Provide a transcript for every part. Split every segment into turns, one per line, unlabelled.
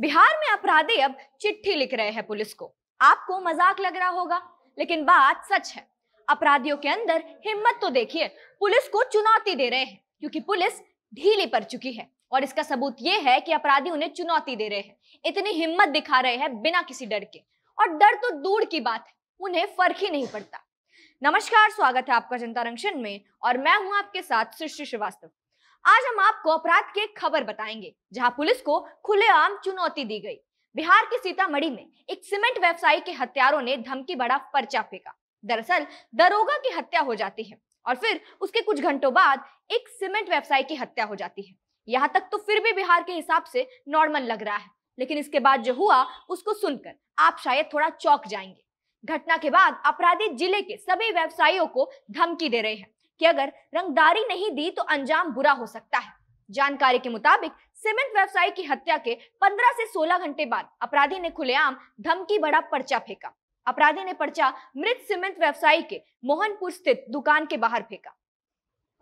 बिहार में अपराधी अब चिट्ठी लिख रहे हैं पुलिस को आपको मजाक लग रहा होगा लेकिन बात सच है अपराधियों के अंदर हिम्मत तो देखिए पुलिस को चुनौती दे रहे हैं क्योंकि पुलिस ढीली पड़ चुकी है और इसका सबूत ये है कि अपराधी उन्हें चुनौती दे रहे हैं इतनी हिम्मत दिखा रहे हैं बिना किसी डर के और डर तो दूर की बात है उन्हें फर्क ही नहीं पड़ता नमस्कार स्वागत है आपका जनता रंगशन में और मैं हूं आपके साथ सृष्टि श्रीवास्तव आज हम आपको अपराध की एक खबर बताएंगे जहां पुलिस को खुलेआम चुनौती दी गई बिहार के सीतामढ़ी में एक सीमेंट व्यवसायी के हत्यारों ने धमकी बड़ा पर्चा फेंका दरअसल दरोगा की हत्या हो जाती है और फिर उसके कुछ घंटों बाद एक सीमेंट व्यवसायी की हत्या हो जाती है यहाँ तक तो फिर भी बिहार के हिसाब से नॉर्मल लग रहा है लेकिन इसके बाद जो हुआ उसको सुनकर आप शायद थोड़ा चौक जाएंगे घटना के बाद अपराधी जिले के सभी व्यवसायियों को धमकी दे रहे हैं कि अगर रंगदारी नहीं दी तो अंजाम बुरा हो सकता है जानकारी के मुताबिक सीमेंट व्यवसायी की हत्या के 15 से 16 घंटे बाद अपराधी ने खुलेआम धमकी बड़ा पर्चा फेंका अपराधी ने पर्चा मृत सीमेंट व्यवसायी के मोहनपुर स्थित दुकान के बाहर फेंका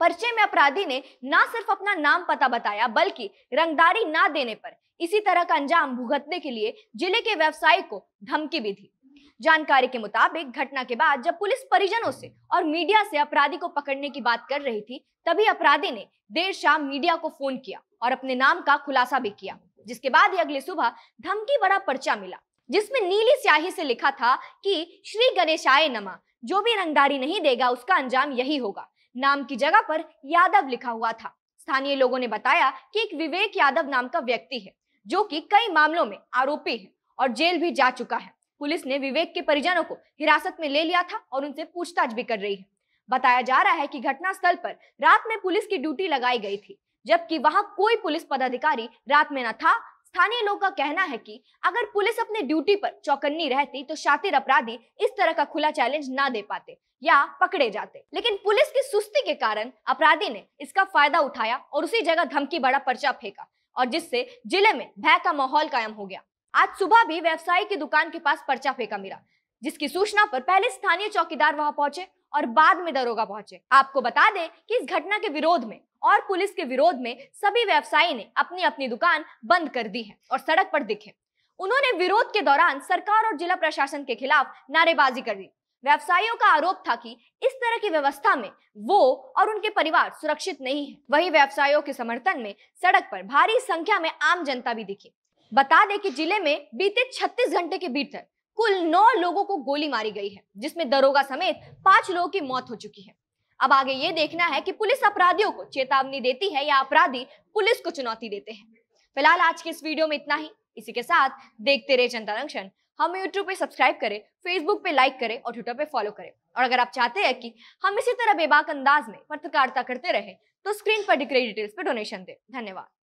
पर्चे में अपराधी ने ना सिर्फ अपना नाम पता बताया बल्कि रंगदारी ना देने पर इसी तरह का अंजाम भुगतने के लिए जिले के व्यवसायी को धमकी भी दी जानकारी के मुताबिक घटना के बाद जब पुलिस परिजनों से और मीडिया से अपराधी को पकड़ने की बात कर रही थी तभी अपराधी ने देर शाम मीडिया को फोन किया और अपने नाम का खुलासा भी किया जिसके बाद ही अगले सुबह धमकी बड़ा पर्चा मिला जिसमें नीली स्याही से लिखा था कि श्री आय नमा जो भी रंगदारी नहीं देगा उसका अंजाम यही होगा नाम की जगह पर यादव लिखा हुआ था स्थानीय लोगों ने बताया कि एक विवेक यादव नाम का व्यक्ति है जो कि कई मामलों में आरोपी है और जेल भी जा चुका है पुलिस ने विवेक के परिजनों को हिरासत में ले लिया था और उनसे पूछताछ भी कर रही है बताया जा रहा है कि स्थल पर रात में पुलिस की ड्यूटी लगाई गई थी जबकि वहां कोई पुलिस पदाधिकारी रात में न था स्थानीय लोगों का कहना है कि अगर पुलिस अपने ड्यूटी पर चौकन्नी रहती तो शातिर अपराधी इस तरह का खुला चैलेंज ना दे पाते या पकड़े जाते लेकिन पुलिस की सुस्ती के कारण अपराधी ने इसका फायदा उठाया और उसी जगह धमकी बड़ा पर्चा फेंका और जिससे जिले में भय का माहौल कायम हो गया आज सुबह भी व्यवसायी की दुकान के पास पर्चा फेंका मेरा जिसकी सूचना पर पहले स्थानीय चौकीदार वहां पहुंचे और बाद में दरोगा पहुंचे आपको बता दें कि इस घटना के विरोध में और पुलिस के विरोध में सभी व्यवसायी ने अपनी अपनी दुकान बंद कर दी है और सड़क पर दिखे उन्होंने विरोध के दौरान सरकार और जिला प्रशासन के खिलाफ नारेबाजी कर दी व्यवसायियों का आरोप था कि इस तरह की व्यवस्था में वो और उनके परिवार सुरक्षित नहीं है वही व्यवसायियों के समर्थन में सड़क पर भारी संख्या में आम जनता भी दिखी बता दें कि जिले में बीते 36 घंटे के भीतर कुल 9 लोगों को गोली मारी गई है जिसमें दरोगा समेत पांच लोगों की मौत हो चुकी है अब आगे ये देखना है कि पुलिस अपराधियों को चेतावनी देती है या अपराधी पुलिस को चुनौती देते हैं फिलहाल आज के इस वीडियो में इतना ही इसी के साथ देखते रहे जनता जंक्शन हम यूट्यूब पे सब्सक्राइब करें फेसबुक पे लाइक करें और ट्विटर पे फॉलो करें और अगर आप चाहते हैं कि हम इसी तरह बेबाक अंदाज में पत्रकारिता करते रहे तो स्क्रीन पर दिख डिटेल्स पर डोनेशन दें धन्यवाद